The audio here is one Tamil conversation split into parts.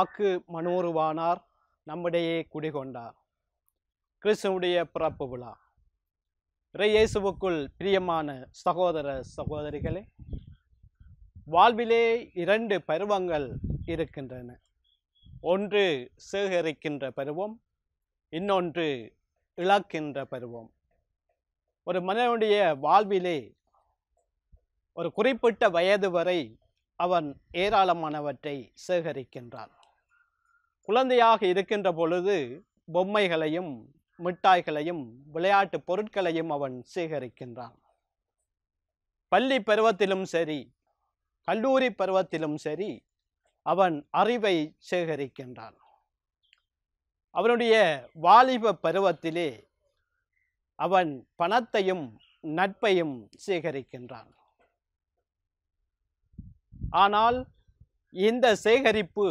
வாக்கு மனோருவானார் நம்மிடையே குடிகொண்டார் கிறிஸ்துவனுடைய பிறப்பு விழா இறையேசுவுக்குள் பிரியமான சகோதர சகோதரிகளே வாழ்விலே இரண்டு பருவங்கள் இருக்கின்றன ஒன்று சேகரிக்கின்ற பருவம் இன்னொன்று இழக்கின்ற பருவம் ஒரு மனிதனுடைய வாழ்விலே ஒரு குறிப்பிட்ட வயது வரை அவன் ஏராளமானவற்றை சேகரிக்கின்றான் குழந்தையாக இருக்கின்ற பொழுது பொம்மைகளையும் மிட்டாய்களையும் விளையாட்டு பொருட்களையும் அவன் சேகரிக்கின்றான் பள்ளி பருவத்திலும் சரி கல்லூரி பருவத்திலும் சரி அவன் அறிவை சேகரிக்கின்றான் அவனுடைய வாலிப பருவத்திலே அவன் பணத்தையும் நட்பையும் சேகரிக்கின்றான் ஆனால் இந்த சேகரிப்பு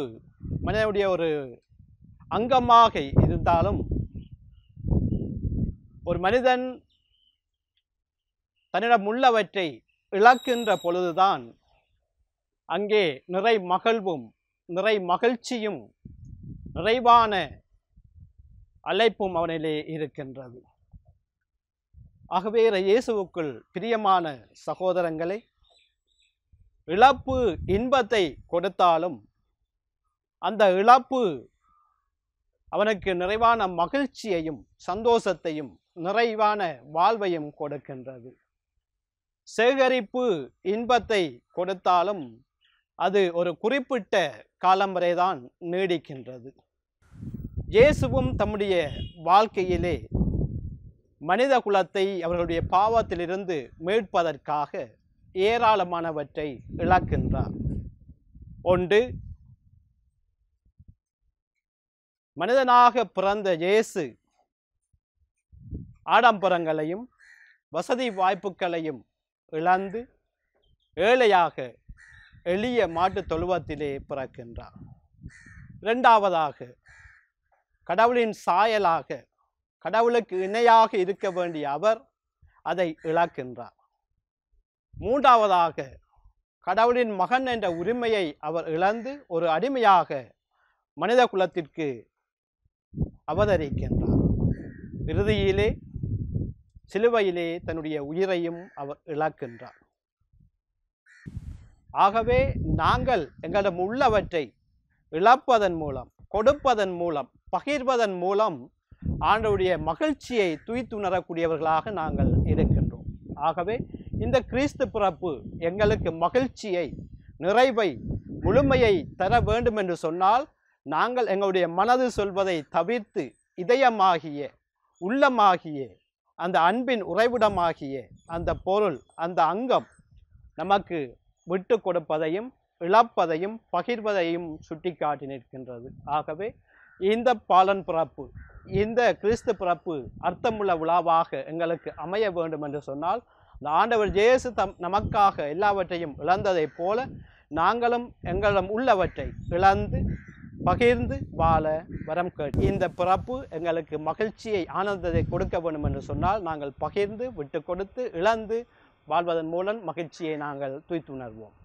மனிதனுடைய ஒரு அங்கமாக இருந்தாலும் ஒரு மனிதன் தன்னிடம் உள்ளவற்றை இழக்கின்ற பொழுதுதான் அங்கே நிறை மகிழ்வும் நிறை மகிழ்ச்சியும் நிறைவான அழைப்பும் அவனிலே இருக்கின்றது ஆகவே இயேசுவுக்குள் பிரியமான சகோதரங்களை இழப்பு இன்பத்தை கொடுத்தாலும் அந்த இழப்பு அவனுக்கு நிறைவான மகிழ்ச்சியையும் சந்தோஷத்தையும் நிறைவான வாழ்வையும் கொடுக்கின்றது சேகரிப்பு இன்பத்தை கொடுத்தாலும் அது ஒரு குறிப்பிட்ட காலம் வரைதான் நீடிக்கின்றது இயேசுவும் தம்முடைய வாழ்க்கையிலே மனித குலத்தை அவர்களுடைய பாவத்திலிருந்து மீட்பதற்காக ஏராளமானவற்றை இழக்கின்றார் ஒன்று மனிதனாக பிறந்த இயேசு ஆடம்பரங்களையும் வசதி வாய்ப்புகளையும் இழந்து ஏழையாக எளிய மாட்டு தொழுவத்திலே பிறக்கின்றார் இரண்டாவதாக கடவுளின் சாயலாக கடவுளுக்கு இணையாக இருக்க வேண்டிய அவர் அதை இழக்கின்றார் மூன்றாவதாக கடவுளின் மகன் என்ற உரிமையை அவர் இழந்து ஒரு அடிமையாக மனித குலத்திற்கு அவதரிக்கின்றார் இறுதியிலே சிலுவையிலே தன்னுடைய உயிரையும் அவர் இழக்கின்றார் ஆகவே நாங்கள் எங்களிடம் உள்ளவற்றை இழப்பதன் மூலம் கொடுப்பதன் மூலம் பகிர்வதன் மூலம் ஆண்டவுடைய மகிழ்ச்சியை துய்த்துணரக்கூடியவர்களாக நாங்கள் இருக்கின்றோம் ஆகவே இந்த கிறிஸ்து பிறப்பு எங்களுக்கு மகிழ்ச்சியை நிறைவை முழுமையை தர வேண்டும் என்று சொன்னால் நாங்கள் எங்களுடைய மனது சொல்வதை தவிர்த்து இதயமாகிய உள்ளமாகிய அந்த அன்பின் உறைவிடமாகிய அந்த பொருள் அந்த அங்கம் நமக்கு விட்டு கொடுப்பதையும் இழப்பதையும் பகிர்வதையும் சுட்டி காட்டி நிற்கின்றது ஆகவே இந்த பாலன் பிறப்பு இந்த கிறிஸ்து பிறப்பு அர்த்தமுள்ள விழாவாக எங்களுக்கு அமைய வேண்டும் என்று சொன்னால் இந்த ஆண்டவர் ஜேசு தம் நமக்காக எல்லாவற்றையும் இழந்ததைப் போல நாங்களும் எங்களிடம் உள்ளவற்றை இழந்து பகிர்ந்து வாழ வரம் கேட்டு இந்த பிறப்பு எங்களுக்கு மகிழ்ச்சியை ஆனந்தத்தை கொடுக்க வேண்டும் என்று சொன்னால் நாங்கள் பகிர்ந்து விட்டு கொடுத்து இழந்து வாழ்வதன் மூலம் மகிழ்ச்சியை நாங்கள் துய்த்துணர்வோம்